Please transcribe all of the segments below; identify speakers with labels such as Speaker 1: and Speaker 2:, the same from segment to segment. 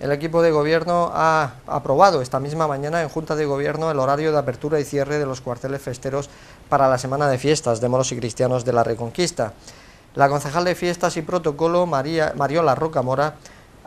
Speaker 1: el equipo de gobierno ha aprobado esta misma mañana en Junta de Gobierno el horario de apertura y cierre de los cuarteles festeros para la semana de fiestas de moros y cristianos de la Reconquista. La concejal de Fiestas y Protocolo, María, Mariola Mora,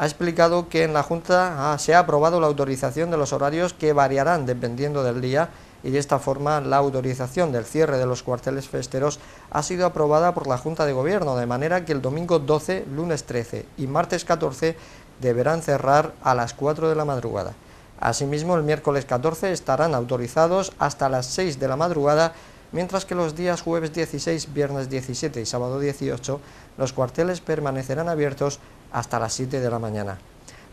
Speaker 1: ha explicado que en la Junta ah, se ha aprobado la autorización de los horarios que variarán dependiendo del día y de esta forma la autorización del cierre de los cuarteles festeros ha sido aprobada por la Junta de Gobierno, de manera que el domingo 12, lunes 13 y martes 14 deberán cerrar a las 4 de la madrugada. Asimismo, el miércoles 14 estarán autorizados hasta las 6 de la madrugada, mientras que los días jueves 16, viernes 17 y sábado 18 los cuarteles permanecerán abiertos hasta las 7 de la mañana.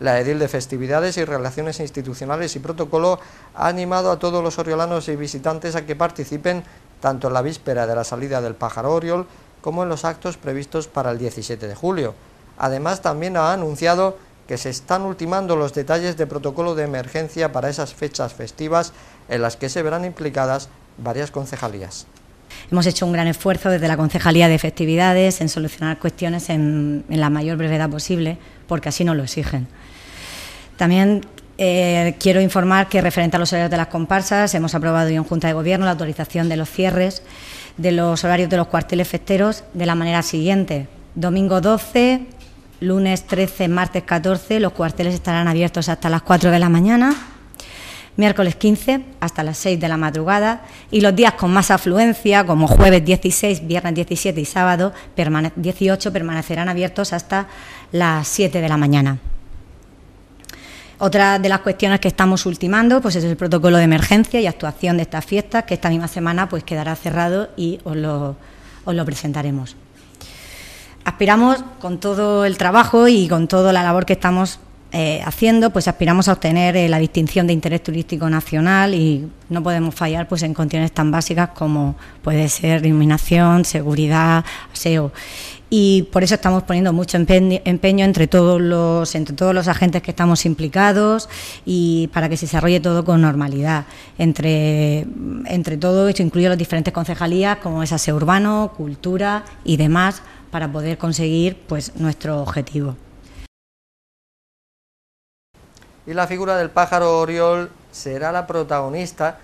Speaker 1: La Edil de Festividades y Relaciones Institucionales y Protocolo ha animado a todos los oriolanos y visitantes a que participen tanto en la víspera de la salida del pájaro oriol como en los actos previstos para el 17 de julio. Además, también ha anunciado que se están ultimando los detalles de protocolo de emergencia para esas fechas festivas en las que se verán implicadas varias concejalías.
Speaker 2: Hemos hecho un gran esfuerzo desde la Concejalía de Efectividades en solucionar cuestiones en, la mayor brevedad posible, porque así nos lo exigen. También eh, quiero informar que referente a los horarios de las comparsas, hemos aprobado hoy en Junta de Gobierno la autorización de los cierres de los horarios de los cuarteles festeros de la manera siguiente. Domingo 12, lunes 13, martes 14, los cuarteles estarán abiertos hasta las 4 de la mañana miércoles 15 hasta las 6 de la madrugada y los días con más afluencia, como jueves 16, viernes 17 y sábado 18, permanecerán abiertos hasta las 7 de la mañana. Otra de las cuestiones que estamos ultimando pues es el protocolo de emergencia y actuación de estas fiestas, que esta misma semana pues quedará cerrado y os lo, os lo presentaremos. Aspiramos con todo el trabajo y con toda la labor que estamos eh, haciendo, pues aspiramos a obtener eh, la distinción de interés turístico nacional y no podemos fallar pues en condiciones tan básicas como puede ser iluminación, seguridad, aseo. Y por eso estamos poniendo mucho empeño, entre todos los entre todos los agentes que estamos implicados y para que se desarrolle todo con normalidad. Entre, entre todo, esto incluye las diferentes concejalías como es aseo urbano, cultura y demás para poder conseguir pues nuestro objetivo
Speaker 1: y la figura del pájaro Oriol será la protagonista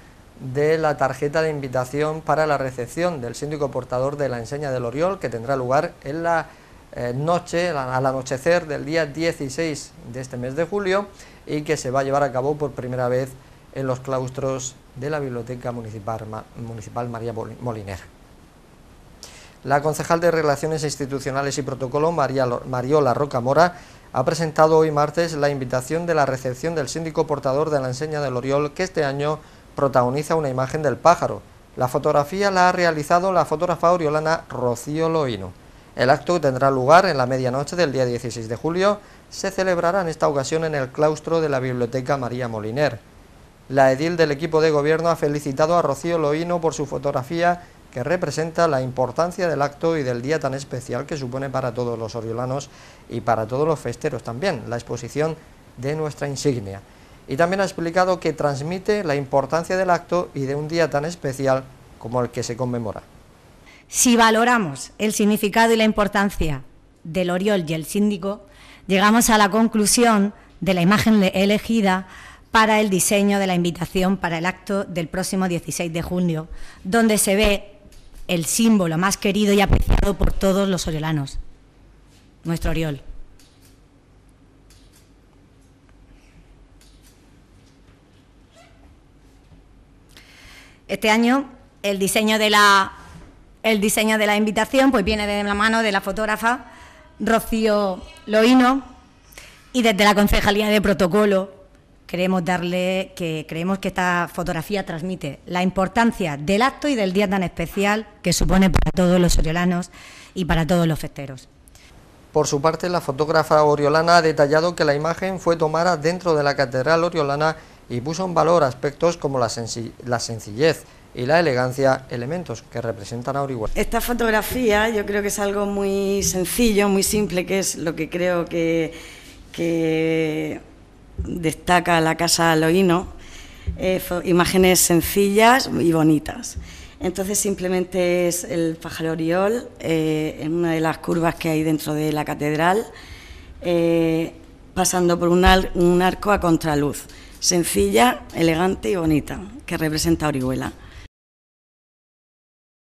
Speaker 1: de la tarjeta de invitación para la recepción del síndico portador de la enseña del Oriol que tendrá lugar en la eh, noche, al anochecer del día 16 de este mes de julio y que se va a llevar a cabo por primera vez en los claustros de la Biblioteca Municipal, María Molinera. La concejal de Relaciones Institucionales y Protocolo, María, Mariola Mora, ha presentado hoy martes la invitación de la recepción del síndico portador de la enseña del Oriol que este año protagoniza una imagen del pájaro. La fotografía la ha realizado la fotógrafa oriolana Rocío Loino. El acto tendrá lugar en la medianoche del día 16 de julio. Se celebrará en esta ocasión en el claustro de la Biblioteca María Moliner. La edil del equipo de gobierno ha felicitado a Rocío Loino por su fotografía que representa la importancia del acto y del día tan especial que supone para todos los oriolanos y para todos los festeros también, la exposición de nuestra insignia. Y también ha explicado que transmite la importancia del acto y de un día tan especial como el que se conmemora. Si valoramos
Speaker 2: el significado y la importancia del Oriol y el síndico, llegamos a la conclusión de la imagen elegida para el diseño de la invitación para el acto del próximo 16 de junio, donde se ve el símbolo más querido y apreciado por todos los oriolanos, nuestro oriol. Este año el diseño de la, el diseño de la invitación pues viene de la mano de la fotógrafa Rocío Loino y desde la Concejalía de Protocolo queremos darle que creemos que esta fotografía transmite la importancia del acto y del día tan especial que supone para todos los oriolanos y para todos los festeros.
Speaker 1: Por su parte, la fotógrafa oriolana ha detallado que la imagen fue tomada dentro de la Catedral Oriolana y puso en valor aspectos como la, sencillez y la elegancia, elementos que representan a Orihuela. Esta fotografía
Speaker 2: yo creo que es algo muy sencillo, muy simple, que es lo que creo que, que destaca la casa Loíno eh, imágenes sencillas y bonitas. Entonces simplemente es el pájaro oriol eh, en una de las curvas que hay dentro de la catedral, eh, pasando por un, un arco a contraluz, sencilla, elegante y bonita, que representa Orihuela.